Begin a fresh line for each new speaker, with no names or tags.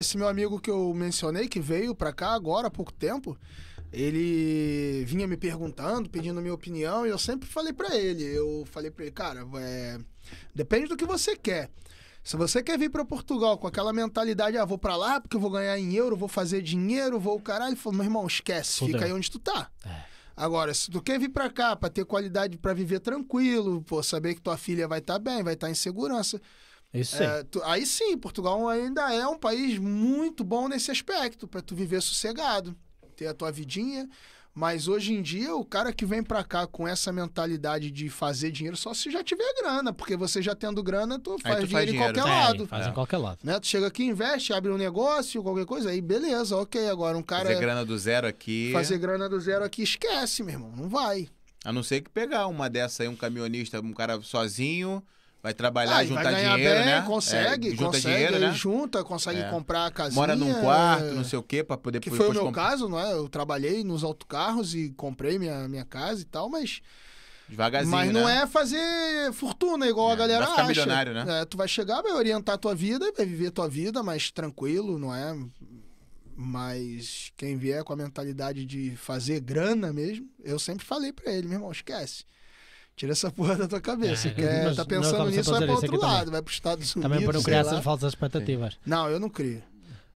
Esse meu amigo que eu mencionei, que veio para cá agora há pouco tempo, ele vinha me perguntando, pedindo minha opinião, e eu sempre falei para ele, eu falei para ele, cara, é... depende do que você quer. Se você quer vir para Portugal com aquela mentalidade, ah, vou para lá porque eu vou ganhar em euro, vou fazer dinheiro, vou caralho, ele falou, meu irmão, esquece, Fudeu. fica aí onde tu tá. É. Agora, se tu quer vir para cá para ter qualidade para viver tranquilo, pô, saber que tua filha vai estar tá bem, vai estar tá em segurança, é isso É, tu, aí sim, Portugal ainda é um país muito bom nesse aspecto, para tu viver sossegado, ter a tua vidinha. Mas hoje em dia, o cara que vem para cá com essa mentalidade de fazer dinheiro só se já tiver grana, porque você já tendo grana, tu faz, tu dinheiro, faz dinheiro, em qualquer né? é, lado. Faz é. em qualquer lado. Né? Tu chega aqui, investe, abre um negócio, qualquer coisa, aí beleza, ok. Agora um cara. Fazer grana
do zero aqui. Fazer
grana do zero aqui, esquece, meu irmão, não
vai. A não ser que pegar uma dessa aí, um caminhonista, um cara sozinho Vai trabalhar, ah, juntar vai dinheiro, bem, né? É, consegue, é, junta consegue, dinheiro, né? junta, consegue é. comprar a casinha. Mora num quarto, é. não sei o quê, para poder... Que foi o meu comp...
caso, não é? Eu trabalhei nos autocarros e comprei minha, minha casa e tal, mas...
Devagarzinho, Mas não né?
é fazer fortuna igual é, a galera vai ficar acha. milionário, né? É, tu vai chegar, vai orientar a tua vida, vai viver a tua vida mais tranquilo, não é? Mas quem vier com a mentalidade de fazer grana mesmo, eu sempre falei para ele, meu irmão, esquece. Tira essa porra da tua cabeça. É, quer, é, mas, tá é pensando tá nisso, vai para é outro lado, também. vai para os Estados Unidos. Também para não criar essas falsas expectativas. Sim. Não, eu não crio.